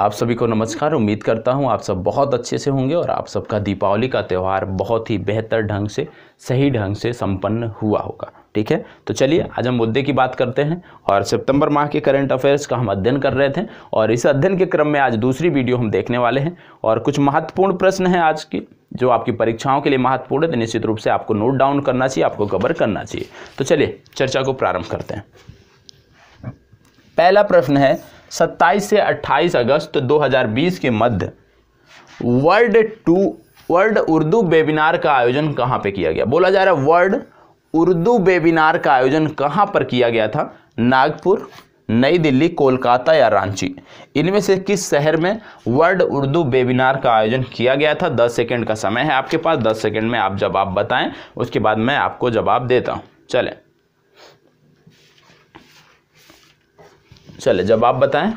आप सभी को नमस्कार उम्मीद करता हूँ आप सब बहुत अच्छे से होंगे और आप सबका दीपावली का त्यौहार बहुत ही बेहतर ढंग से सही ढंग से संपन्न हुआ होगा ठीक है तो चलिए आज हम मुद्दे की बात करते हैं और सितंबर माह के करंट अफेयर्स का हम अध्ययन कर रहे थे और इस अध्ययन के क्रम में आज दूसरी वीडियो हम देखने वाले हैं और कुछ महत्वपूर्ण प्रश्न हैं आज की जो आपकी परीक्षाओं के लिए महत्वपूर्ण है तो निश्चित रूप से आपको नोट डाउन करना चाहिए आपको कवर करना चाहिए तो चलिए चर्चा को प्रारंभ करते हैं पहला प्रश्न है 27 से 28 अगस्त 2020 के मध्य world to world Urdu webinar का आयोजन कहाँ पे किया गया बोला जा रहा है वर्ल्ड उर्दू वेबिनार का आयोजन कहाँ पर किया गया था नागपुर नई दिल्ली कोलकाता या रांची इनमें से किस शहर में वर्ल्ड उर्दू वेबिनार का आयोजन किया गया था दस सेकेंड का समय है आपके पास दस सेकेंड में आप जवाब बताएं उसके बाद मैं आपको जवाब देता हूँ चलें चले जवाब बताएं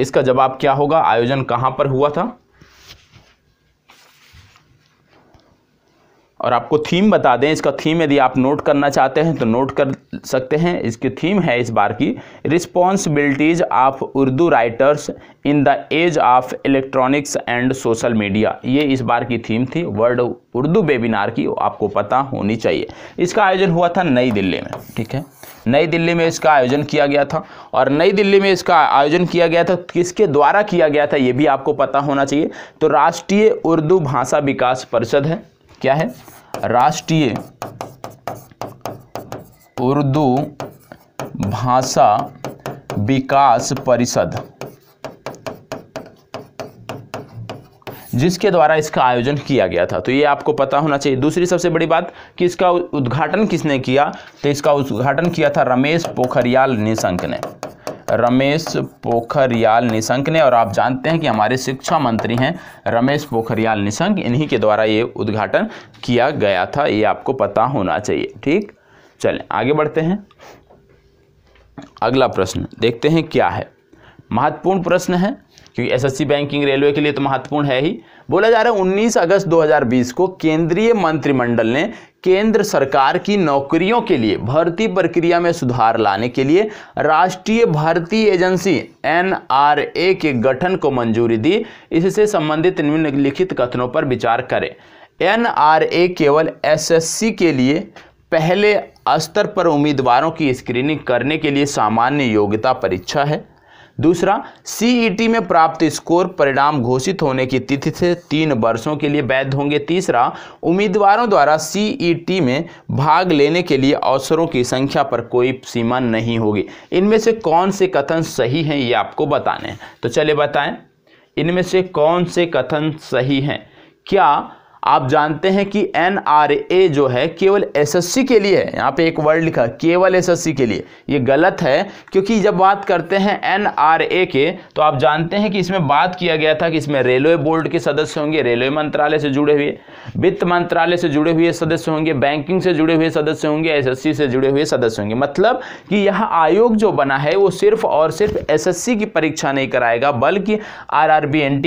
इसका जवाब क्या होगा आयोजन कहां पर हुआ था और आपको थीम बता दें इसका थीम यदि आप नोट करना चाहते हैं तो नोट कर सकते हैं इसकी थीम है इस बार की responsibilities of Urdu writers in the age of electronics and social media ये इस बार की थीम थी वर्ल्ड उर्दू वेबिनार की आपको पता होनी चाहिए इसका आयोजन हुआ था नई दिल्ली में ठीक है नई दिल्ली में इसका आयोजन किया गया था और नई दिल्ली में इसका आयोजन किया गया था किसके द्वारा किया गया था ये भी आपको पता होना चाहिए तो राष्ट्रीय उर्दू भाषा विकास परिषद है क्या है राष्ट्रीय उर्दू भाषा विकास परिषद जिसके द्वारा इसका आयोजन किया गया था तो ये आपको पता होना चाहिए दूसरी सबसे बड़ी बात कि इसका उद्घाटन किसने किया तो इसका उद्घाटन किया था रमेश पोखरियाल निशंक ने रमेश पोखरियाल निशंक ने और आप जानते हैं कि हमारे शिक्षा मंत्री हैं रमेश पोखरियाल निशंक इन्हीं के द्वारा ये उद्घाटन किया गया था ये आपको पता होना चाहिए ठीक चलें आगे बढ़ते हैं अगला प्रश्न देखते हैं क्या है महत्वपूर्ण प्रश्न है क्योंकि एसएससी बैंकिंग रेलवे के लिए तो महत्वपूर्ण है ही बोला जा रहा है 19 अगस्त 2020 को केंद्रीय मंत्रिमंडल ने केंद्र सरकार की नौकरियों के लिए भर्ती प्रक्रिया में सुधार लाने के लिए राष्ट्रीय भर्ती एजेंसी एनआरए के गठन को मंजूरी दी इससे संबंधित निम्नलिखित कथनों पर विचार करें एनआरए केवल एसएससी के लिए पहले स्तर पर उम्मीदवारों की स्क्रीनिंग करने के लिए सामान्य योग्यता परीक्षा है दूसरा सीईटी e में प्राप्त स्कोर परिणाम घोषित होने की तिथि से तीन वर्षों के लिए वैध होंगे तीसरा उम्मीदवारों द्वारा सीईटी e में भाग लेने के लिए अवसरों की संख्या पर कोई सीमा नहीं होगी इनमें से कौन से कथन सही हैं ये आपको बताने हैं तो चलिए बताएं इनमें से कौन से कथन सही हैं क्या आप जानते हैं कि एन जो है केवल एसएससी के लिए है यहाँ पे एक वर्ड लिखा केवल एसएससी के लिए ये गलत है क्योंकि जब बात करते हैं एन के तो आप जानते हैं कि इसमें बात किया गया था कि इसमें रेलवे बोर्ड के सदस्य होंगे रेलवे मंत्रालय से जुड़े हुए वित्त मंत्रालय से जुड़े हुए सदस्य होंगे बैंकिंग से जुड़े हुए सदस्य होंगे सी से जुड़े हुए सदस्य होंगे मतलब कि यह आयोग जो बना है वो सिर्फ और सिर्फ सी की परीक्षा नहीं कराएगा बल्कि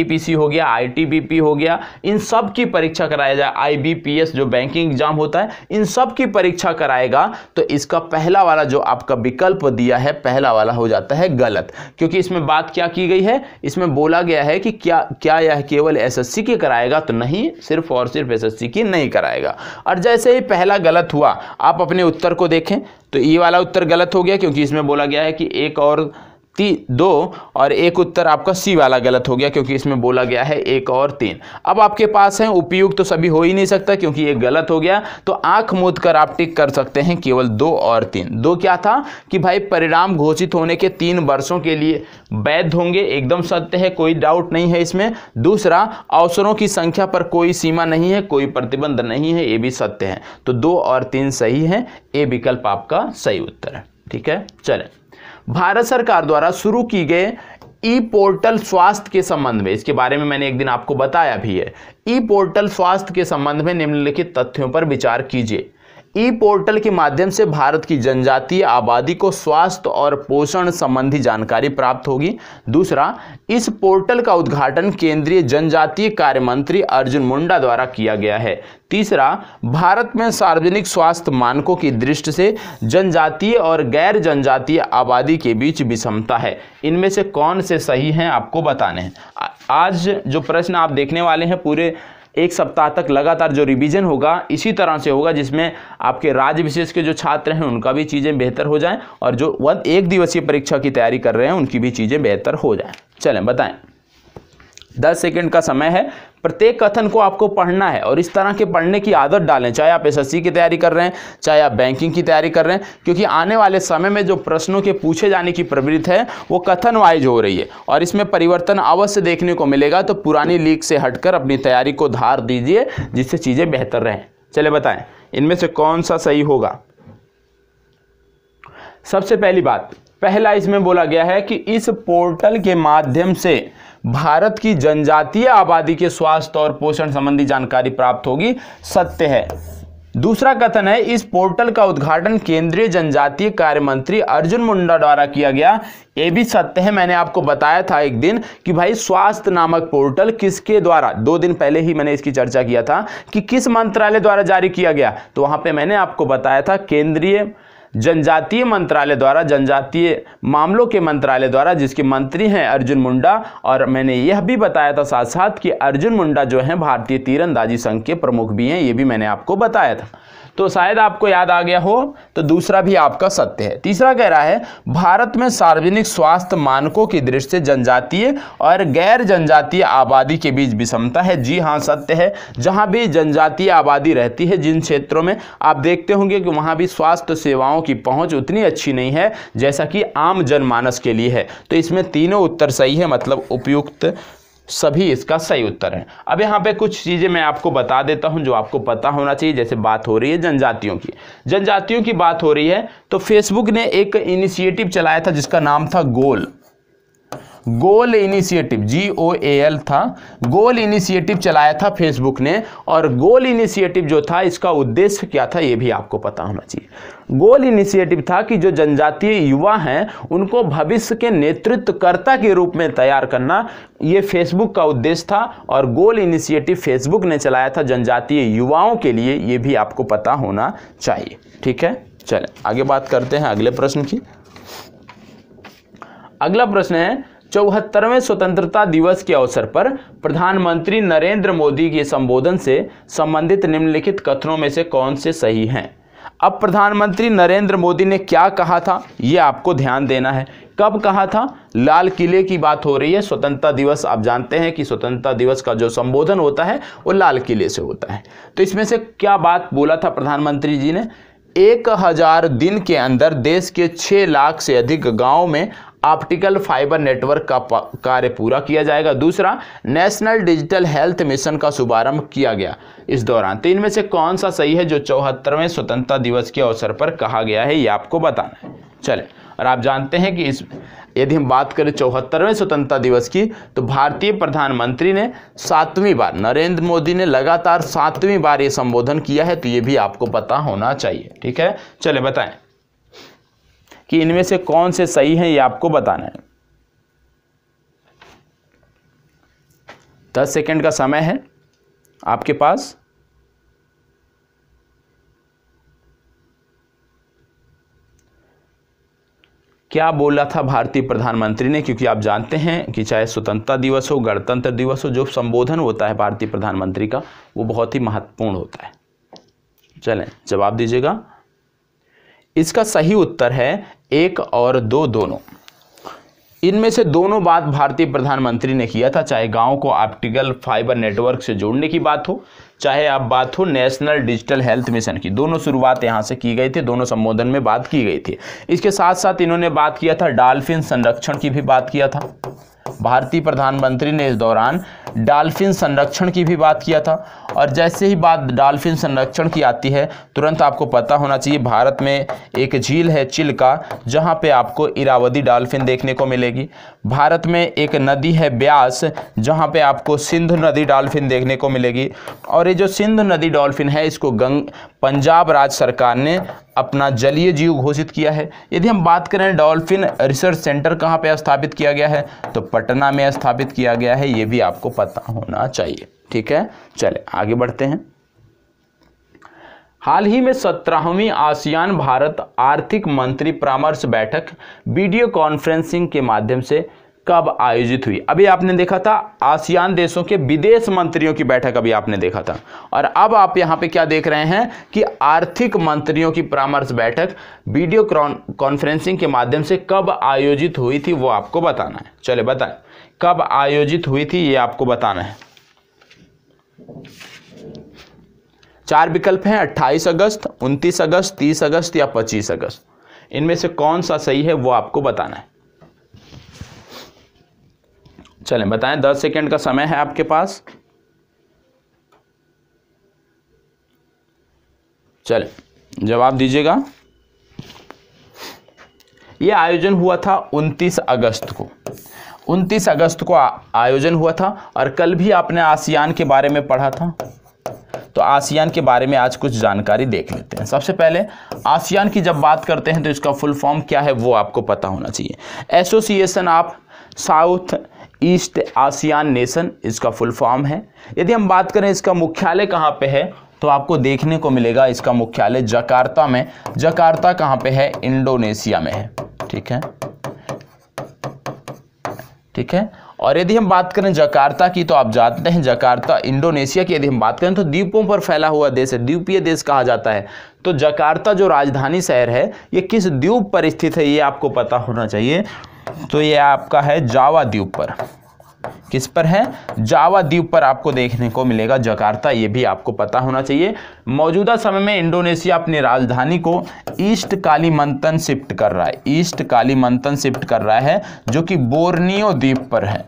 पी सी हो गया पी हो गया इन सब की परीक्षा परीक्षा कराया जाए आईबीपीएस जो बैंकिंग एग्जाम होता है इन सब की परीक्षा कराएगा तो इसका पहला वाला जो आपका विकल्प दिया है पहला वाला हो जाता है गलत क्योंकि इसमें बात क्या की गई है इसमें बोला गया है कि क्या क्या यह केवल एस एस की कराएगा तो नहीं सिर्फ और सिर्फ एस एस की नहीं कराएगा और जैसे ही पहला गलत हुआ आप अपने उत्तर को देखें तो ये वाला उत्तर गलत हो गया क्योंकि इसमें बोला गया है कि एक और ती दो और एक उत्तर आपका सी वाला गलत हो गया क्योंकि इसमें बोला गया है एक और तीन अब आपके पास है उपयुक्त तो सभी हो ही नहीं सकता क्योंकि ये गलत हो गया तो आंख मूद कर आप टिक कर सकते हैं केवल दो और तीन दो क्या था कि भाई परिणाम घोषित होने के तीन वर्षों के लिए वैध होंगे एकदम सत्य है कोई डाउट नहीं है इसमें दूसरा अवसरों की संख्या पर कोई सीमा नहीं है कोई प्रतिबंध नहीं है ये भी सत्य है तो दो और तीन सही है ये विकल्प आपका सही उत्तर है ठीक है चलें भारत सरकार द्वारा शुरू की गए ई पोर्टल स्वास्थ्य के संबंध में इसके बारे में मैंने एक दिन आपको बताया भी है ई पोर्टल स्वास्थ्य के संबंध में निम्नलिखित तथ्यों पर विचार कीजिए ई पोर्टल के माध्यम से भारत की जनजातीय आबादी को स्वास्थ्य और पोषण संबंधी जानकारी प्राप्त होगी दूसरा इस पोर्टल का उद्घाटन केंद्रीय जनजातीय कार्य मंत्री अर्जुन मुंडा द्वारा किया गया है तीसरा भारत में सार्वजनिक स्वास्थ्य मानकों की दृष्टि से जनजातीय और गैर जनजातीय आबादी के बीच विषमता है इनमें से कौन से सही हैं आपको बताने हैं आज जो प्रश्न आप देखने वाले हैं पूरे एक सप्ताह तक लगातार जो रिवीजन होगा इसी तरह से होगा जिसमें आपके राज्य विशेष के जो छात्र हैं उनका भी चीज़ें बेहतर हो जाएं और जो वन एक दिवसीय परीक्षा की तैयारी कर रहे हैं उनकी भी चीज़ें बेहतर हो जाएं चलें बताएं दस सेकेंड का समय है प्रत्येक कथन को आपको पढ़ना है और इस तरह के पढ़ने की आदत डालें चाहे आप एसएससी की तैयारी कर रहे हैं चाहे आप बैंकिंग की तैयारी कर रहे हैं क्योंकि आने वाले समय में जो प्रश्नों के पूछे जाने की प्रवृत्ति है वो कथन वाइज हो रही है और इसमें परिवर्तन अवश्य देखने को मिलेगा तो पुरानी लीक से हटकर अपनी तैयारी को धार दीजिए जिससे चीज़ें बेहतर रहें चले बताएं इनमें से कौन सा सही होगा सबसे पहली बात पहला इसमें बोला गया है कि इस पोर्टल के माध्यम से भारत की जनजातीय आबादी के स्वास्थ्य और पोषण संबंधी जानकारी प्राप्त होगी सत्य है दूसरा कथन है इस पोर्टल का उद्घाटन केंद्रीय जनजातीय कार्य मंत्री अर्जुन मुंडा द्वारा किया गया ये भी सत्य है मैंने आपको बताया था एक दिन कि भाई स्वास्थ्य नामक पोर्टल किसके द्वारा दो दिन पहले ही मैंने इसकी चर्चा किया था कि किस मंत्रालय द्वारा जारी किया गया तो वहां पे मैंने आपको बताया था केंद्रीय जनजातीय मंत्रालय द्वारा जनजातीय मामलों के मंत्रालय द्वारा जिसके मंत्री हैं अर्जुन मुंडा और मैंने यह भी बताया था साथ साथ कि अर्जुन मुंडा जो हैं भारतीय तीरंदाजी संघ के प्रमुख भी हैं ये भी मैंने आपको बताया था तो शायद आपको याद आ गया हो तो दूसरा भी आपका सत्य है तीसरा कह रहा है भारत में सार्वजनिक स्वास्थ्य मानकों की दृष्टि से जनजातीय और गैर जनजातीय आबादी के बीच विषमता है जी हाँ सत्य है जहाँ भी जनजातीय आबादी रहती है जिन क्षेत्रों में आप देखते होंगे कि वहाँ भी स्वास्थ्य सेवाओं की पहुँच उतनी अच्छी नहीं है जैसा कि आम जनमानस के लिए है तो इसमें तीनों उत्तर सही है मतलब उपयुक्त सभी इसका सही उत्तर है अब यहाँ पे कुछ चीज़ें मैं आपको बता देता हूँ जो आपको पता होना चाहिए जैसे बात हो रही है जनजातियों की जनजातियों की बात हो रही है तो फेसबुक ने एक इनिशिएटिव चलाया था जिसका नाम था गोल गोल initiative ji O A L था गोल इनिशिएटिव चलाया था फेसबुक ने और गोल इनिशिएटिव जो था इसका उद्देश्य क्या था ये भी आपको पता होना चाहिए गोल इनिशिएटिव था कि जो जनजातीय युवा हैं उनको भविष्य के नेतृत्वकर्ता के रूप में तैयार करना ये फेसबुक का उद्देश्य था और गोल इनिशिएटिव फेसबुक ने चलाया था जनजातीय युवाओं के लिए ये भी आपको पता होना चाहिए ठीक है चलें आगे बात करते हैं अगले प्रश्न की अगला प्रश्न है चौहत्तरवें स्वतंत्रता दिवस के अवसर पर प्रधानमंत्री नरेंद्र मोदी के संबोधन से संबंधित निम्नलिखित कथनों में से कौन से सही हैं अब प्रधानमंत्री नरेंद्र मोदी ने क्या कहा था ये आपको ध्यान देना है कब कहा था लाल किले की बात हो रही है स्वतंत्रता दिवस आप जानते हैं कि स्वतंत्रता दिवस का जो संबोधन होता है वो लाल किले से होता है तो इसमें से क्या बात बोला था प्रधानमंत्री जी ने एक हजार दिन के अंदर देश के छह लाख से अधिक गांव में ऑप्टिकल फाइबर नेटवर्क का कार्य पूरा किया जाएगा दूसरा नेशनल डिजिटल हेल्थ मिशन का शुभारंभ किया गया इस दौरान तीन तो में से कौन सा सही है जो चौहत्तरवें स्वतंत्रता दिवस के अवसर पर कहा गया है ये आपको बताना है चले और आप जानते हैं कि इस यदि हम बात करें चौहत्तरवें स्वतंत्रता दिवस की तो भारतीय प्रधानमंत्री ने सातवीं बार नरेंद्र मोदी ने लगातार सातवीं बार ये संबोधन किया है तो ये भी आपको पता होना चाहिए ठीक है चले बताएं कि इनमें से कौन से सही हैं ये आपको बताना है दस सेकंड का समय है आपके पास क्या बोला था भारतीय प्रधानमंत्री ने क्योंकि आप जानते हैं कि चाहे स्वतंत्रता दिवस हो गणतंत्र दिवस हो जो संबोधन होता है भारतीय प्रधानमंत्री का वो बहुत ही महत्वपूर्ण होता है चलें जवाब दीजिएगा इसका सही उत्तर है एक और दो दोनों इनमें से दोनों बात भारतीय प्रधानमंत्री ने किया था चाहे गांव को ऑप्टिकल फाइबर नेटवर्क से जोड़ने की बात हो चाहे आप बात हो नेशनल डिजिटल हेल्थ मिशन की दोनों शुरुआत यहाँ से की गई थी दोनों संबोधन में बात की गई थी इसके साथ साथ इन्होंने बात किया था डाल्फिन संरक्षण की भी बात किया था भारतीय प्रधानमंत्री ने इस दौरान डाल्फिन संरक्षण की भी बात किया था और जैसे ही बात डाल्फिन संरक्षण की आती है तुरंत आपको पता होना चाहिए भारत में एक झील है चिल्का जहाँ पे आपको इरावदी डाल्फिन देखने को मिलेगी भारत में एक नदी है ब्यास जहाँ पे आपको सिंधु नदी डाल्फिन देखने को मिलेगी और ये जो सिंधु नदी डॉल्फिन है इसको गंग पंजाब राज्य सरकार ने अपना जलीय जीव घोषित किया है यदि हम बात करें डॉल्फिन रिसर्च सेंटर कहाँ पे स्थापित किया गया है तो पटना में स्थापित किया गया है ये भी आपको पता होना चाहिए ठीक है चले आगे बढ़ते हैं हाल ही में सत्रहवीं आसियान भारत आर्थिक मंत्री परामर्श बैठक वीडियो कॉन्फ्रेंसिंग के माध्यम से कब आयोजित हुई अभी आपने देखा था आसियान देशों के विदेश मंत्रियों की बैठक अभी आपने देखा था और अब आप यहां पे क्या देख रहे हैं कि आर्थिक मंत्रियों की परामर्श बैठक वीडियो कॉन्फ्रेंसिंग के माध्यम से कब आयोजित हुई थी वो आपको बताना है चले बताए कब आयोजित हुई थी ये आपको बताना है चार विकल्प हैं 28 अगस्त 29 अगस्त 30 अगस्त या 25 अगस्त इनमें से कौन सा सही है वो आपको बताना है चलें बताएं दस सेकेंड का समय है आपके पास चल जवाब दीजिएगा यह आयोजन हुआ था 29 अगस्त को 29 अगस्त को आयोजन हुआ था और कल भी आपने आसियान के बारे में पढ़ा था तो आसियान के बारे में आज कुछ जानकारी देख लेते हैं सबसे पहले आसियान की जब बात करते हैं तो इसका फुल फॉर्म क्या है वो आपको पता होना चाहिए association of south east ASEAN nation इसका फुल फॉर्म है यदि हम बात करें इसका मुख्यालय कहाँ पे है तो आपको देखने को मिलेगा इसका मुख्यालय जकार्ता में जकार्ता कहाँ पे है इंडोनेशिया में है ठीक है ठीक है और यदि हम बात करें जकार्ता की तो आप जानते हैं जकार्ता इंडोनेशिया की यदि हम बात करें तो द्वीपों पर फैला हुआ देश है द्वीपीय देश कहा जाता है तो जकार्ता जो राजधानी शहर है ये किस द्वीप पर स्थित है ये आपको पता होना चाहिए तो ये आपका है जावा द्वीप पर किस पर है जावा द्वीप पर आपको देखने को मिलेगा जकार्ता ये भी आपको पता होना चाहिए मौजूदा समय में इंडोनेशिया अपनी राजधानी को ईस्ट काली मंथन शिफ्ट कर रहा है ईस्ट काली मंथन शिफ्ट कर रहा है जो कि बोर्नियो द्वीप पर है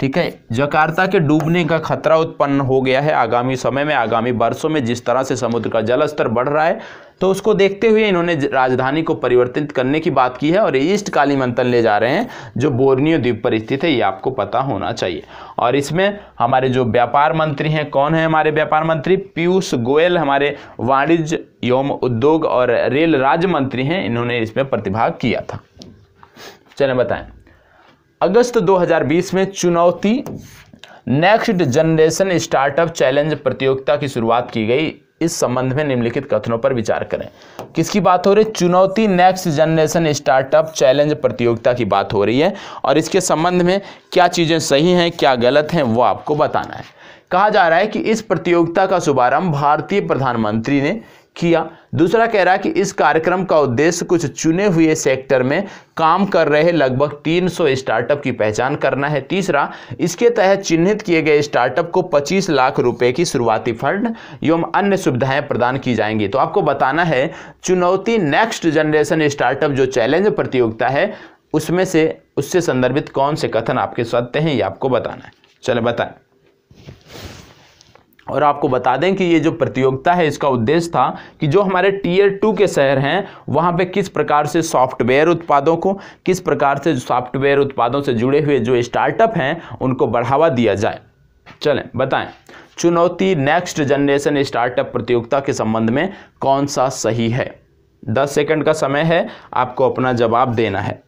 ठीक है जकार्ता के डूबने का खतरा उत्पन्न हो गया है आगामी समय में आगामी वर्षों में जिस तरह से समुद्र का जलस्तर बढ़ रहा है तो उसको देखते हुए इन्होंने राजधानी को परिवर्तित करने की बात की है और ईस्ट काली मंथन ले जा रहे हैं जो बोर्नियो द्वीप पर स्थित है ये आपको पता होना चाहिए और इसमें हमारे जो व्यापार मंत्री हैं कौन है हमारे व्यापार मंत्री पीयूष गोयल हमारे वाणिज्य एवं उद्योग और रेल राज्य मंत्री हैं इन्होंने इसमें प्रतिभाग किया था चले बताएं अगस्त 2020 में चुनौती नेक्स्ट जनरेशन स्टार्टअप चैलेंज प्रतियोगिता की शुरुआत की गई इस संबंध में निम्नलिखित कथनों पर विचार करें किसकी बात हो रही है चुनौती नेक्स्ट जनरेशन स्टार्टअप चैलेंज प्रतियोगिता की बात हो रही है और इसके संबंध में क्या चीज़ें सही हैं क्या गलत हैं वो आपको बताना है कहा जा रहा है कि इस प्रतियोगिता का शुभारंभ भारतीय प्रधानमंत्री ने किया दूसरा कह रहा है कि इस कार्यक्रम का उद्देश्य कुछ चुने हुए सेक्टर में काम कर रहे लगभग 300 स्टार्टअप की पहचान करना है तीसरा इसके तहत चिन्हित किए गए स्टार्टअप को 25 लाख रुपए की शुरुआती फंड एवं अन्य सुविधाएं प्रदान की जाएंगी तो आपको बताना है चुनौती नेक्स्ट जनरेशन स्टार्टअप जो चैलेंज प्रतियोगिता है उसमें से उससे संदर्भित कौन से कथन आपके सत्य हैं ये आपको बताना है चले बताएं और आपको बता दें कि ये जो प्रतियोगिता है इसका उद्देश्य था कि जो हमारे टीयर टू के शहर हैं वहाँ पे किस प्रकार से सॉफ्टवेयर उत्पादों को किस प्रकार से सॉफ्टवेयर उत्पादों से जुड़े हुए जो स्टार्टअप हैं उनको बढ़ावा दिया जाए चलें बताएं चुनौती नेक्स्ट जनरेशन स्टार्टअप प्रतियोगिता के संबंध में कौन सा सही है दस सेकेंड का समय है आपको अपना जवाब देना है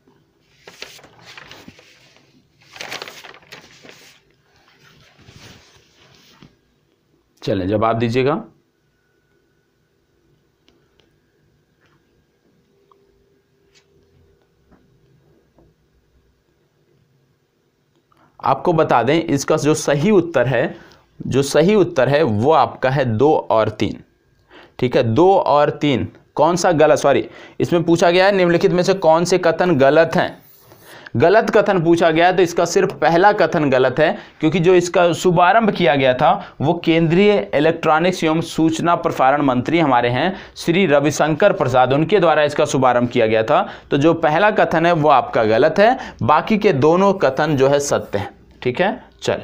चलें जवाब दीजिएगा आपको बता दें इसका जो सही उत्तर है जो सही उत्तर है वो आपका है दो और तीन ठीक है दो और तीन कौन सा गलत सॉरी इसमें पूछा गया है निम्नलिखित में से कौन से कथन गलत हैं गलत कथन पूछा गया तो इसका सिर्फ पहला कथन गलत है क्योंकि जो इसका शुभारंभ किया गया था वो केंद्रीय इलेक्ट्रॉनिक्स एवं सूचना प्रसारण मंत्री हमारे हैं श्री रविशंकर प्रसाद उनके द्वारा इसका शुभारंभ किया गया था तो जो पहला कथन है वो आपका गलत है बाकी के दोनों कथन जो है सत्य है ठीक है चल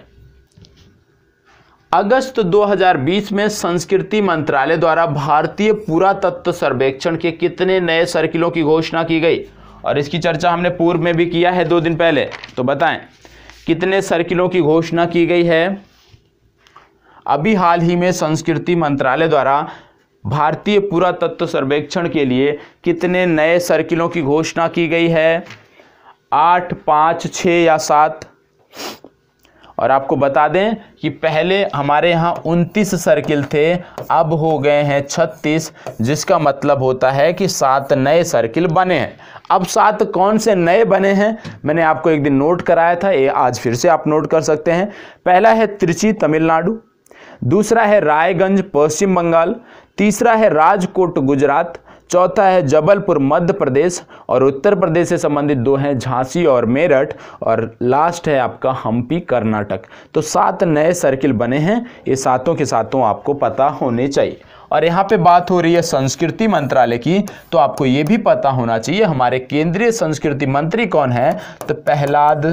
अगस्त 2020 में संस्कृति मंत्रालय द्वारा भारतीय पुरातत्व सर्वेक्षण के कितने नए सर्किलों की घोषणा की गई और इसकी चर्चा हमने पूर्व में भी किया है दो दिन पहले तो बताएं कितने सर्किलों की घोषणा की गई है अभी हाल ही में संस्कृति मंत्रालय द्वारा भारतीय पुरातत्व सर्वेक्षण के लिए कितने नए सर्किलों की घोषणा की गई है आठ पाँच छः या सात और आपको बता दें कि पहले हमारे यहाँ उनतीस सर्किल थे अब हो गए हैं छत्तीस जिसका मतलब होता है कि सात नए सर्किल बने हैं अब सात कौन से नए बने हैं मैंने आपको एक दिन नोट कराया था ये आज फिर से आप नोट कर सकते हैं पहला है त्रिची तमिलनाडु दूसरा है रायगंज पश्चिम बंगाल तीसरा है राजकोट गुजरात चौथा है जबलपुर मध्य प्रदेश और उत्तर प्रदेश से संबंधित दो हैं झांसी और मेरठ और लास्ट है आपका हम्पी कर्नाटक तो सात नए सर्किल बने हैं ये सातों के सातों आपको पता होने चाहिए और यहाँ पे बात हो रही है संस्कृति मंत्रालय की तो आपको ये भी पता होना चाहिए हमारे केंद्रीय संस्कृति मंत्री कौन है तो प्रहलाद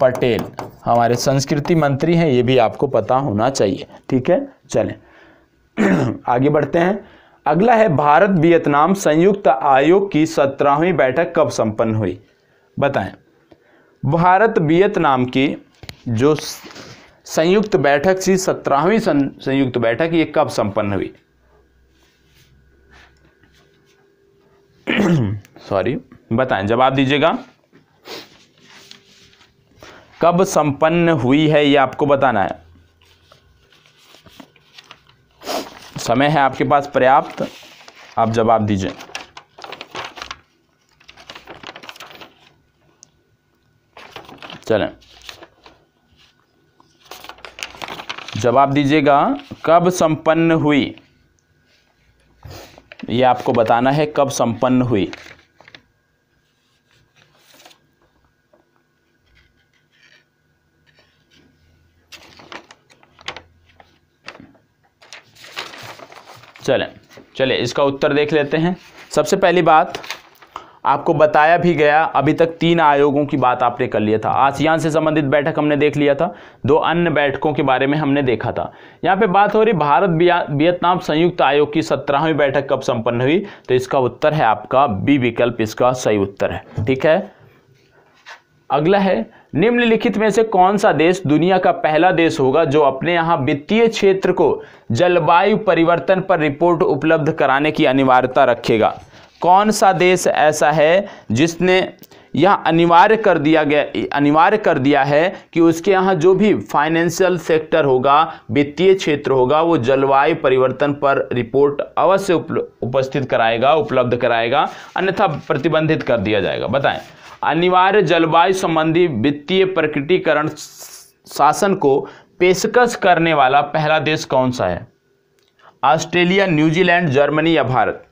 पटेल हमारे संस्कृति मंत्री हैं ये भी आपको पता होना चाहिए ठीक है चलें आगे बढ़ते हैं अगला है भारत वियतनाम संयुक्त आयोग की सत्रहवीं बैठक कब संपन्न हुई बताएं भारत वियतनाम की जो संयुक्त बैठक थी सत्रहवीं संयुक्त बैठक ये कब संपन्न हुई सॉरी बताएं जवाब दीजिएगा कब संपन्न हुई है ये आपको बताना है समय है आपके पास पर्याप्त आप जवाब दीजिए चलें जवाब दीजिएगा कब संपन्न हुई ये आपको बताना है कब संपन्न हुई चलिए इसका उत्तर देख लेते हैं सबसे पहली बात आपको बताया भी गया अभी तक तीन आयोगों की बात आपने कर लिया था आसियान से संबंधित बैठक हमने देख लिया था दो अन्य बैठकों के बारे में हमने देखा था यहाँ पे बात हो रही भारत वियतनाम संयुक्त आयोग की सत्रहवीं बैठक कब संपन्न हुई तो इसका उत्तर है आपका बी विकल्प इसका सही उत्तर है ठीक है अगला है निम्नलिखित में से कौन सा देश दुनिया का पहला देश होगा जो अपने यहाँ वित्तीय क्षेत्र को जलवायु परिवर्तन पर रिपोर्ट उपलब्ध कराने की अनिवार्यता रखेगा कौन सा देश ऐसा है जिसने यह अनिवार्य कर दिया गया अनिवार्य कर दिया है कि उसके यहाँ जो भी फाइनेंशियल सेक्टर होगा वित्तीय क्षेत्र होगा वो जलवायु परिवर्तन पर रिपोर्ट अवश्य उपस्थित कराएगा उपलब्ध कराएगा अन्यथा प्रतिबंधित कर दिया जाएगा बताएं अनिवार्य जलवायु संबंधी वित्तीय प्रकटीकरण शासन को पेशकश करने वाला पहला देश कौन सा है ऑस्ट्रेलिया न्यूजीलैंड जर्मनी या भारत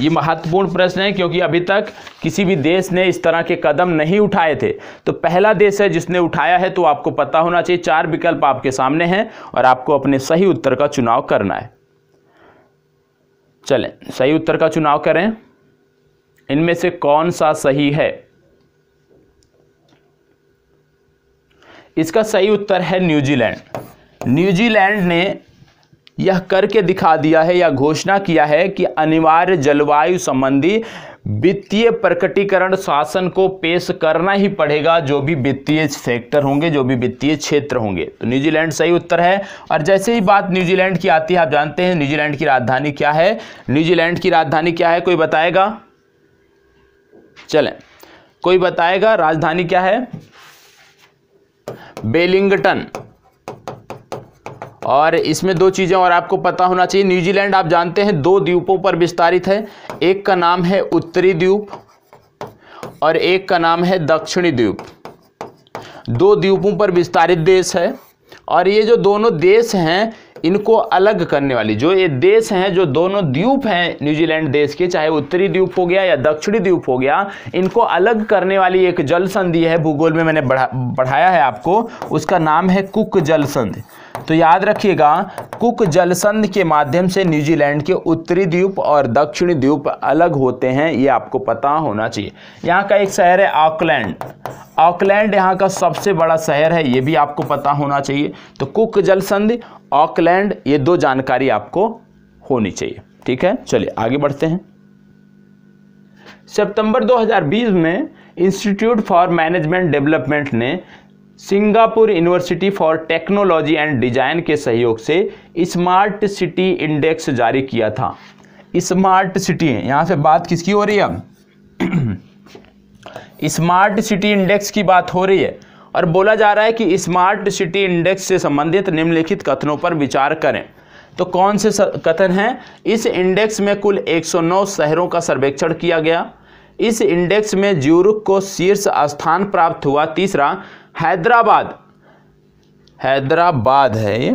ये महत्वपूर्ण प्रश्न है क्योंकि अभी तक किसी भी देश ने इस तरह के कदम नहीं उठाए थे तो पहला देश है जिसने उठाया है तो आपको पता होना चाहिए चार विकल्प आपके सामने हैं और आपको अपने सही उत्तर का चुनाव करना है चलें सही उत्तर का चुनाव करें इनमें से कौन सा सही है इसका सही उत्तर है न्यूजीलैंड न्यूजीलैंड ने यह करके दिखा दिया है या घोषणा किया है कि अनिवार्य जलवायु संबंधी वित्तीय प्रकटीकरण शासन को पेश करना ही पड़ेगा जो भी वित्तीय सेक्टर होंगे जो भी वित्तीय क्षेत्र होंगे तो न्यूजीलैंड सही उत्तर है और जैसे ही बात न्यूजीलैंड की आती है आप जानते हैं न्यूजीलैंड की राजधानी क्या है न्यूजीलैंड की राजधानी क्या है कोई बताएगा चलें कोई बताएगा राजधानी क्या है बेलिंगटन और इसमें दो चीज़ें और आपको पता होना चाहिए न्यूजीलैंड आप जानते हैं दो द्वीपों पर विस्तारित है एक का नाम है उत्तरी द्वीप और एक का नाम है दक्षिणी द्वीप दो द्वीपों पर विस्तारित देश है और ये जो दोनों देश हैं इनको अलग करने वाली जो ये देश हैं जो दोनों द्वीप हैं न्यूजीलैंड देश के चाहे उत्तरी द्वीप हो गया या दक्षिणी द्वीप हो गया इनको अलग करने वाली एक जल संधि है भूगोल में मैंने बढ़ा बढ़ाया है आपको उसका नाम है कुक जल संधि तो याद रखिएगा कुक जलसंध के माध्यम से न्यूजीलैंड के उत्तरी द्वीप और दक्षिणी द्वीप अलग होते हैं ये आपको पता होना चाहिए यहाँ का एक शहर है ऑकलैंड ऑकलैंड यहाँ का सबसे बड़ा शहर है ये भी आपको पता होना चाहिए तो कुक जलसंध ऑकलैंड ये दो जानकारी आपको होनी चाहिए ठीक है चलिए आगे बढ़ते हैं सितंबर 2020 में इंस्टीट्यूट फॉर मैनेजमेंट डेवलपमेंट ने Singapore university for technology and design के सहयोग से स्मार्ट सिटी इंडेक्स जारी किया था स्मार्ट सिटी यहाँ से बात किसकी हो रही है स्मार्ट सिटी इंडेक्स की बात हो रही है और बोला जा रहा है कि स्मार्ट सिटी इंडेक्स से संबंधित निम्नलिखित कथनों पर विचार करें तो कौन से कथन हैं इस इंडेक्स में कुल 109 शहरों का सर्वेक्षण किया गया इस इंडेक्स में ज्यूरुक को शीर्ष स्थान प्राप्त हुआ तीसरा हैदराबाद हैदराबाद है ये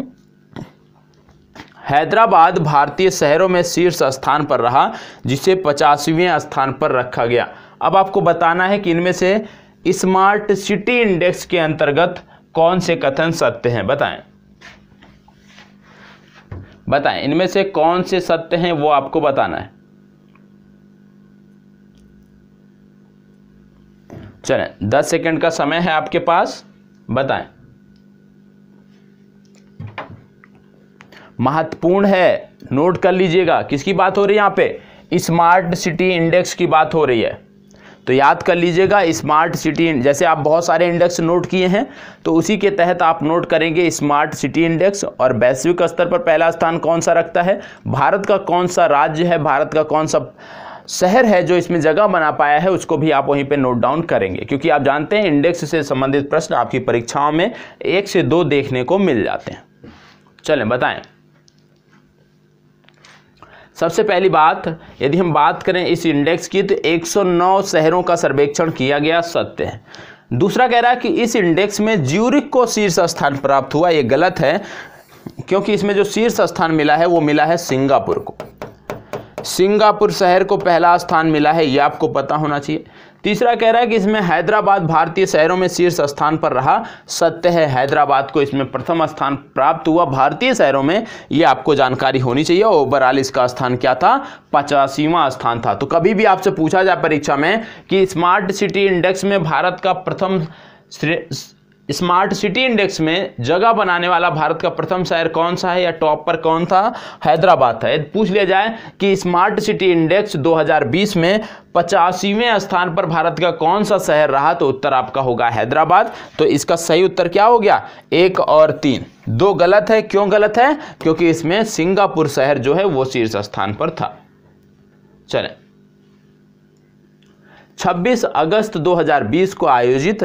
हैदराबाद भारतीय शहरों में शीर्ष स्थान पर रहा जिसे पचासवें स्थान पर रखा गया अब आपको बताना है कि इनमें से स्मार्ट सिटी इंडेक्स के अंतर्गत कौन से कथन सत्य हैं बताएं बताएं इनमें से कौन से सत्य हैं वो आपको बताना है चलें दस सेकंड का समय है आपके पास बताएं महत्वपूर्ण है नोट कर लीजिएगा किसकी बात हो रही है यहां पे स्मार्ट सिटी इंडेक्स की बात हो रही है तो याद कर लीजिएगा स्मार्ट सिटी जैसे आप बहुत सारे इंडेक्स नोट किए हैं तो उसी के तहत आप नोट करेंगे स्मार्ट सिटी इंडेक्स और वैश्विक स्तर पर पहला स्थान कौन सा रखता है भारत का कौन सा राज्य है भारत का कौन सा शहर है जो इसमें जगह बना पाया है उसको भी आप वहीं पे नोट डाउन करेंगे क्योंकि आप जानते हैं इंडेक्स से संबंधित प्रश्न आपकी परीक्षाओं में एक से दो देखने को मिल जाते हैं चलें बताएं सबसे पहली बात यदि हम बात करें इस इंडेक्स की तो 109 शहरों का सर्वेक्षण किया गया सत्य है दूसरा कह रहा है कि इस इंडेक्स में ज्यूरिक को शीर्ष स्थान प्राप्त हुआ ये गलत है क्योंकि इसमें जो शीर्ष स्थान मिला है वो मिला है सिंगापुर को सिंगापुर शहर को पहला स्थान मिला है ये आपको पता होना चाहिए तीसरा कह रहा है कि इसमें हैदराबाद भारतीय शहरों में शीर्ष स्थान पर रहा सत्य है हैदराबाद को इसमें प्रथम स्थान प्राप्त हुआ भारतीय शहरों में ये आपको जानकारी होनी चाहिए ओवरऑल इसका स्थान क्या था पचासीवा स्थान था तो कभी भी आपसे पूछा जाए परीक्षा में कि स्मार्ट सिटी इंडेक्स में भारत का प्रथम स्मार्ट सिटी इंडेक्स में जगह बनाने वाला भारत का प्रथम शहर कौन सा है या टॉप पर कौन था हैदराबाद था पूछ लिया जाए कि स्मार्ट सिटी इंडेक्स 2020 में पचासीवें स्थान पर भारत का कौन सा शहर रहा तो उत्तर आपका होगा हैदराबाद तो इसका सही उत्तर क्या हो गया एक और तीन दो गलत है क्यों गलत है क्योंकि इसमें सिंगापुर शहर जो है वो शीर्ष स्थान पर था चले 26 अगस्त 2020 को आयोजित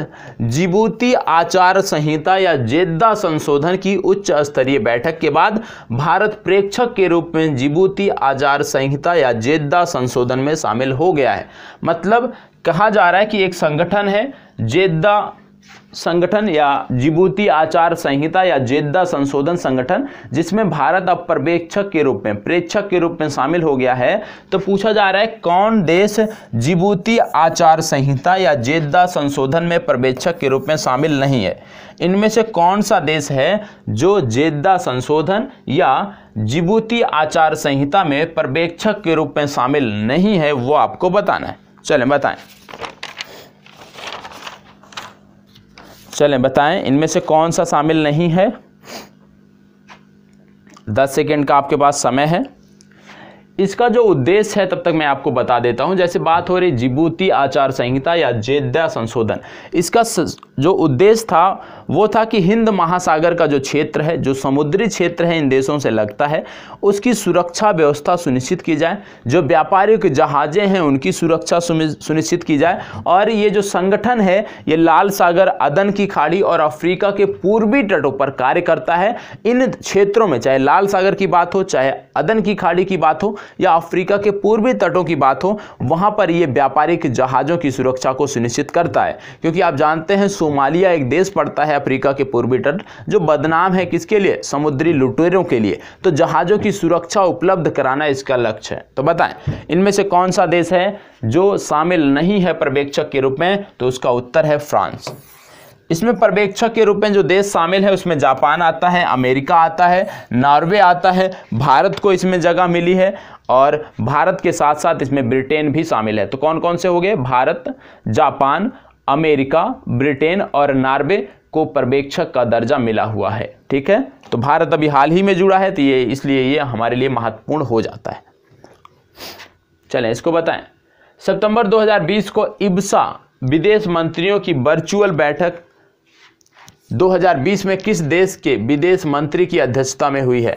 जिबूती आचार संहिता या जेद्दा संशोधन की उच्च स्तरीय बैठक के बाद भारत प्रेक्षक के रूप में जिबूती आचार संहिता या जेद्दा संशोधन में शामिल हो गया है मतलब कहा जा रहा है कि एक संगठन है जेद्दा संगठन या जिबूती आचार संहिता या जेद्दा संशोधन संगठन जिसमें भारत अब पर्यवेक्षक के रूप में प्रेक्षक के रूप में शामिल हो गया है तो पूछा जा रहा है कौन देश जिबूती आचार संहिता या जेद्दा संशोधन में पर्यवेक्षक के रूप में शामिल नहीं है इनमें से कौन सा देश है जो जेद्दा संशोधन या जिबूती आचार संहिता में पर्यवेक्षक के रूप में शामिल नहीं है वो आपको बताना है चले बताएं चलें बताएं इनमें से कौन सा शामिल नहीं है दस सेकेंड का आपके पास समय है इसका जो उद्देश्य है तब तक मैं आपको बता देता हूं जैसे बात हो रही जिबूती आचार संहिता या जेद्या संशोधन इसका जो उद्देश्य था वो था कि हिंद महासागर का जो क्षेत्र है जो समुद्री क्षेत्र है इन देशों से लगता है उसकी सुरक्षा व्यवस्था सुनिश्चित की जाए जो व्यापारिक जहाज़ें हैं उनकी सुरक्षा सुनिश्चित की जाए और ये जो संगठन है ये लाल सागर अदन की खाड़ी और अफ्रीका के पूर्वी तटों पर कार्य करता है इन क्षेत्रों में चाहे लाल सागर की बात हो चाहे अदन की खाड़ी की बात हो या अफ्रीका के पूर्वी तटों की बात हो वहाँ पर ये व्यापारिक जहाज़ों की सुरक्षा को सुनिश्चित करता है क्योंकि आप जानते हैं सोमालिया एक देश पड़ता है है अफ्रीका के पूर्वी तट जो बदनाम है किसके लिए समुद्री लुटेरों के लिए तो जहाज़ों की सुरक्षा उपलब्ध कराना इसका लक्ष्य है तो बताएं इनमें से कौन सा देश है जो शामिल नहीं है पर्यवेक्षक के रूप में तो उसका उत्तर है फ्रांस इसमें पर्यवेक्षक के रूप में जो देश शामिल है उसमें जापान आता है अमेरिका आता है नॉर्वे आता है भारत को इसमें जगह मिली है और भारत के साथ साथ इसमें ब्रिटेन भी शामिल है तो कौन कौन से हो गए भारत जापान अमेरिका ब्रिटेन और नॉर्वे को पर्यवेक्षक का दर्जा मिला हुआ है ठीक है तो भारत अभी हाल ही में जुड़ा है तो ये इसलिए ये हमारे लिए महत्वपूर्ण हो जाता है चलें इसको बताएं सितंबर 2020 को इब्सा विदेश मंत्रियों की वर्चुअल बैठक 2020 में किस देश के विदेश मंत्री की अध्यक्षता में हुई है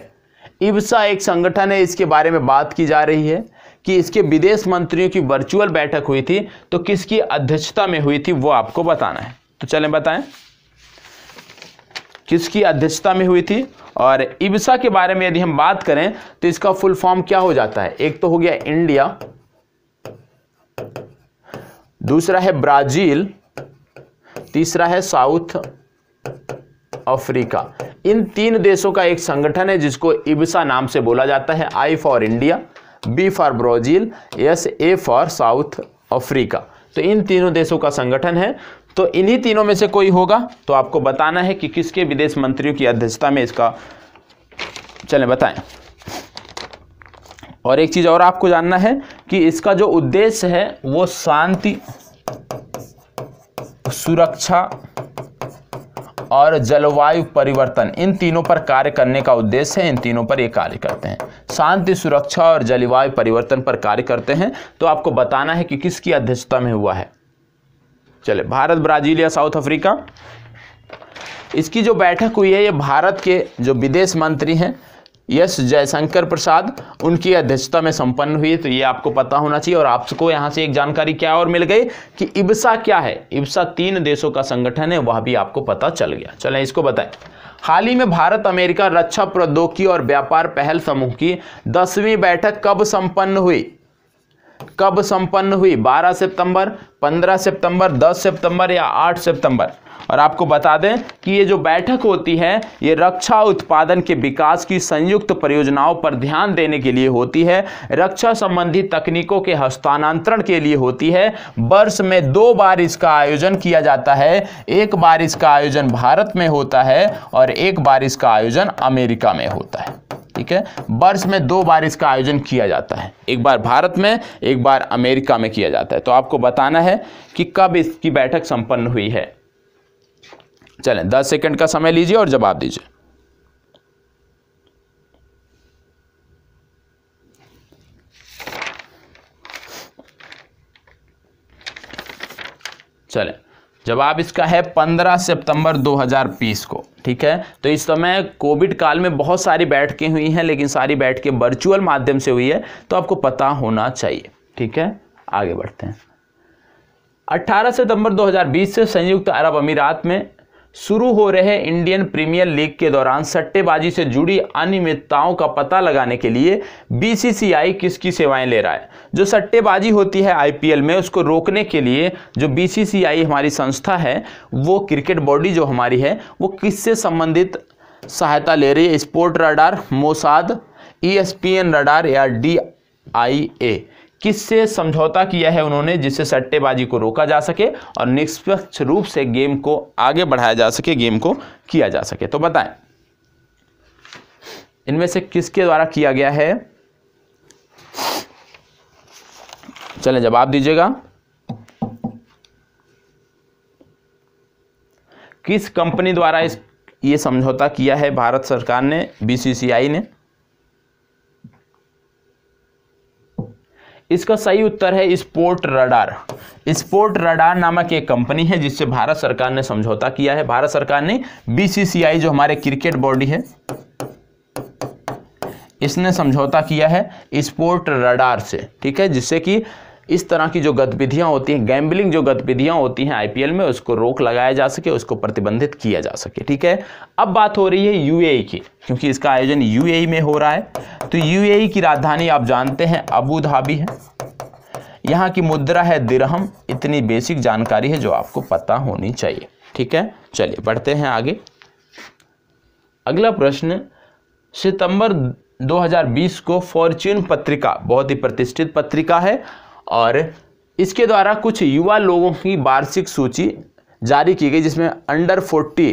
इब्सा एक संगठन है इसके बारे में बात की जा रही है कि इसके विदेश मंत्रियों की वर्चुअल बैठक हुई थी तो किसकी अध्यक्षता में हुई थी वो आपको बताना है तो चलें बताएं किसकी अध्यक्षता में हुई थी और इब्सा के बारे में यदि हम बात करें तो इसका फुल फॉर्म क्या हो जाता है एक तो हो गया इंडिया दूसरा है ब्राजील तीसरा है साउथ अफ्रीका इन तीन देशों का एक संगठन है जिसको इब्सा नाम से बोला जाता है I for India B for Brazil S A for South Africa तो इन तीनों देशों का संगठन है तो इन्हीं तीनों में से कोई होगा तो आपको बताना है कि किसके विदेश मंत्रियों की अध्यक्षता में इसका चलें बताएं और एक चीज़ और आपको जानना है कि इसका जो उद्देश्य है वो शांति सुरक्षा और जलवायु परिवर्तन इन तीनों पर कार्य करने का उद्देश्य है इन तीनों पर ये कार्य करते हैं शांति सुरक्षा और जलवायु परिवर्तन पर कार्य करते हैं तो आपको बताना है कि किसकी अध्यक्षता में हुआ है चले भारत ब्राज़ील या साउथ अफ्रीका इसकी जो बैठक हुई है ये भारत के जो विदेश मंत्री हैं यस जयशंकर प्रसाद उनकी अध्यक्षता में संपन्न हुई तो ये आपको पता होना चाहिए और आपको यहाँ से एक जानकारी क्या और मिल गई कि इब्सा क्या है इब्सा तीन देशों का संगठन है वह भी आपको पता चल गया चलें इसको बताएं हाल ही में भारत अमेरिका रक्षा प्रौद्योगिकी और व्यापार पहल समूह की दसवीं बैठक कब संपन्न हुई कब संपन्न हुई 12 सितंबर 15 सितंबर 10 सितंबर या 8 सितंबर और आपको बता दें कि ये जो बैठक होती है ये रक्षा उत्पादन के विकास की संयुक्त परियोजनाओं पर ध्यान देने के लिए होती है रक्षा संबंधी तकनीकों के हस्तांतरण के लिए होती है वर्ष में दो बार इसका आयोजन किया जाता है एक बार इसका आयोजन भारत में होता है और एक बार इसका आयोजन अमेरिका में होता है ठीक है वर्ष में दो बार इसका आयोजन किया जाता है एक बार भारत में एक बार अमेरिका में किया जाता है तो आपको बताना है कि कब इसकी बैठक संपन्न हुई है चलें दस सेकंड का समय लीजिए और जवाब दीजिए चलें जवाब इसका है 15 सितंबर 2020 को ठीक है तो इस समय कोविड काल में बहुत सारी बैठकें हुई हैं लेकिन सारी बैठकें वर्चुअल माध्यम से हुई है तो आपको पता होना चाहिए ठीक है आगे बढ़ते हैं 18 सितंबर 2020 से संयुक्त अरब अमीरात में शुरू हो रहे इंडियन प्रीमियर लीग के दौरान सट्टेबाजी से जुड़ी अनियमितताओं का पता लगाने के लिए बीसीसीआई किसकी सेवाएं ले रहा है जो सट्टेबाजी होती है आईपीएल में उसको रोकने के लिए जो बीसीसीआई हमारी संस्था है वो क्रिकेट बॉडी जो हमारी है वो किससे संबंधित सहायता ले रही है sport radar Mossad ESPN e radar या डी आई ए किससे समझौता किया है उन्होंने जिससे सट्टेबाजी को रोका जा सके और निष्पक्ष रूप से गेम को आगे बढ़ाया जा सके गेम को किया जा सके तो बताएं इनमें से किसके द्वारा किया गया है चलें जवाब दीजिएगा किस कंपनी द्वारा इस ये समझौता किया है भारत सरकार ने बीसीसीआई ने इसका सही उत्तर है स्पोर्ट रडार स्पोर्ट रडार नामक एक कंपनी है जिससे भारत सरकार ने समझौता किया है भारत सरकार ने बीसीसीआई जो हमारे क्रिकेट बॉडी है इसने समझौता किया है स्पोर्ट रडार से ठीक है जिससे कि इस तरह की जो गतिविधियां होती हैं गैम्बलिंग जो गतिविधियां होती हैं आईपीएल में उसको रोक लगाया जा सके उसको प्रतिबंधित किया जा सके ठीक है अब बात हो रही है यूएई e की क्योंकि इसका आयोजन यूएई e में हो रहा है तो यूएई e की राजधानी आप जानते हैं अबू धाबी है यहाँ की मुद्रा है दिरहम इतनी बेसिक जानकारी है जो आपको पता होनी चाहिए ठीक है चलिए बढ़ते हैं आगे अगला प्रश्न सितंबर 2020 को फॉर्च्यून पत्रिका बहुत ही प्रतिष्ठित पत्रिका है और इसके द्वारा कुछ युवा लोगों की वार्षिक सूची जारी की गई जिसमें अंडर फोर्टी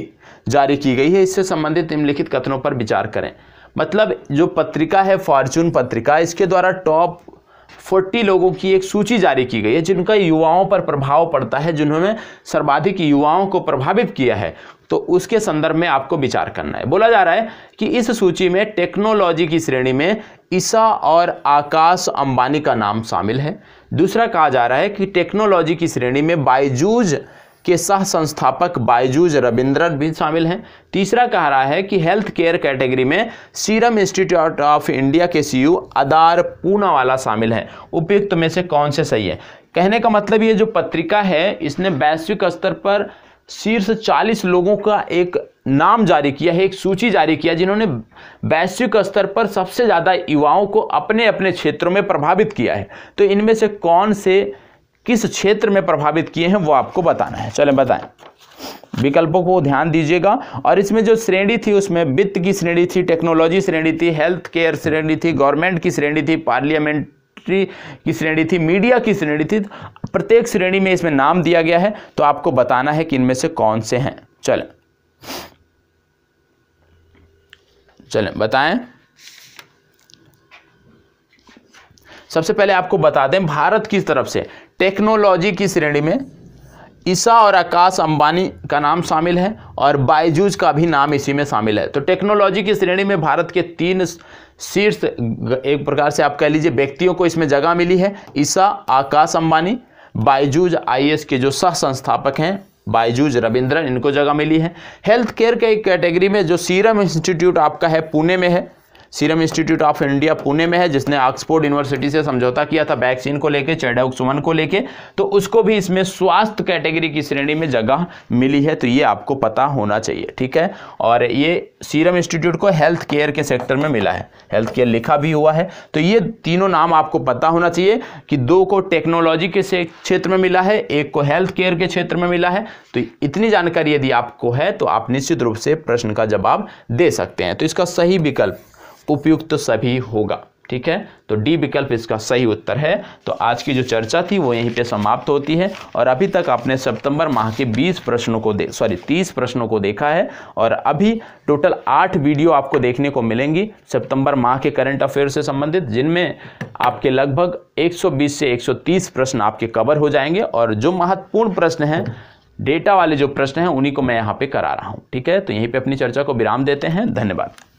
जारी की गई है इससे संबंधित निम्नलिखित कथनों पर विचार करें मतलब जो पत्रिका है फॉर्चून पत्रिका इसके द्वारा टॉप फोर्टी लोगों की एक सूची जारी की गई है जिनका युवाओं पर प्रभाव पड़ता है जिन्होंने सर्वाधिक युवाओं को प्रभावित किया है तो उसके संदर्भ में आपको विचार करना है बोला जा रहा है कि इस सूची में टेक्नोलॉजी की श्रेणी में ईसा और आकाश अंबानी का नाम शामिल है दूसरा कहा जा रहा है कि टेक्नोलॉजी की श्रेणी में बायजूज के सह संस्थापक बायजूज रविंद्रन भी शामिल हैं तीसरा कह रहा है कि हेल्थ केयर कैटेगरी में सीरम इंस्टीट्यूट ऑफ इंडिया के C U e Adar Poonawalla शामिल हैं उपयुक्त में से कौन से सही है कहने का मतलब ये जो पत्रिका है इसने वैश्विक स्तर पर शीर्ष 40 लोगों का एक नाम जारी किया है एक सूची जारी किया जिन्होंने वैश्विक स्तर पर सबसे ज़्यादा युवाओं को अपने अपने क्षेत्रों में प्रभावित किया है तो इनमें से कौन से किस क्षेत्र में प्रभावित किए हैं वो आपको बताना है चलें बताएं विकल्पों को ध्यान दीजिएगा और इसमें जो श्रेणी थी उसमें वित्त की श्रेणी थी टेक्नोलॉजी श्रेणी थी हेल्थ केयर श्रेणी थी गवर्नमेंट की श्रेणी थी पार्लियामेंट हिस्ट्री की श्रेणी थी मीडिया की श्रेणी थी प्रत्येक श्रेणी में इसमें नाम दिया गया है तो आपको बताना है कि इनमें से कौन से हैं चलें चलें बताएं सबसे पहले आपको बता दें भारत की तरफ से टेक्नोलॉजी की श्रेणी में ईसा और आकाश अंबानी का नाम शामिल है और बायजूज का भी नाम इसी में शामिल है तो टेक्नोलॉजी की श्रेणी में भारत के तीन शीर्ष एक प्रकार से आप कह लीजिए व्यक्तियों को इसमें जगह मिली है ईसा आकाश अंबानी बायजूज आईएएस के जो सह संस्थापक हैं बायजूज रविंद्रन इनको जगह मिली है हेल्थ केयर के एक कैटेगरी में जो सीरम इंस्टीट्यूट आपका है पुणे में है serum institute of India Pune में है जिसने ऑक्सफोर्ड यूनिवर्सिटी से समझौता किया था वैक्सीन को लेकर चेडॉक्स सुमन को लेकर तो उसको भी इसमें स्वास्थ्य कैटेगरी की श्रेणी में जगह मिली है तो ये आपको पता होना चाहिए ठीक है और ये सीरम इंस्टीट्यूट को हेल्थ केयर के सेक्टर में मिला है हेल्थ केयर लिखा भी हुआ है तो ये तीनों नाम आपको पता होना चाहिए कि दो को टेक्नोलॉजी के क्षेत्र में मिला है एक को हेल्थ केयर के क्षेत्र में मिला है तो इतनी जानकारी यदि आपको है तो आप निश्चित रूप से प्रश्न का जवाब दे सकते हैं तो इसका सही विकल्प उपयुक्त तो सभी होगा ठीक है तो डी विकल्प इसका सही उत्तर है तो आज की जो चर्चा थी वो यहीं पे समाप्त होती है और अभी तक आपने सितंबर माह के 20 प्रश्नों को दे सॉरी 30 प्रश्नों को देखा है और अभी टोटल आठ वीडियो आपको देखने को मिलेंगी सितंबर माह के करंट अफेयर से संबंधित जिनमें आपके लगभग 120 से 130 प्रश्न आपके कवर हो जाएंगे और जो महत्वपूर्ण प्रश्न हैं डेटा वाले जो प्रश्न हैं उन्हीं को मैं यहाँ पे करा रहा हूँ ठीक है तो यहीं पर अपनी चर्चा को विराम देते हैं धन्यवाद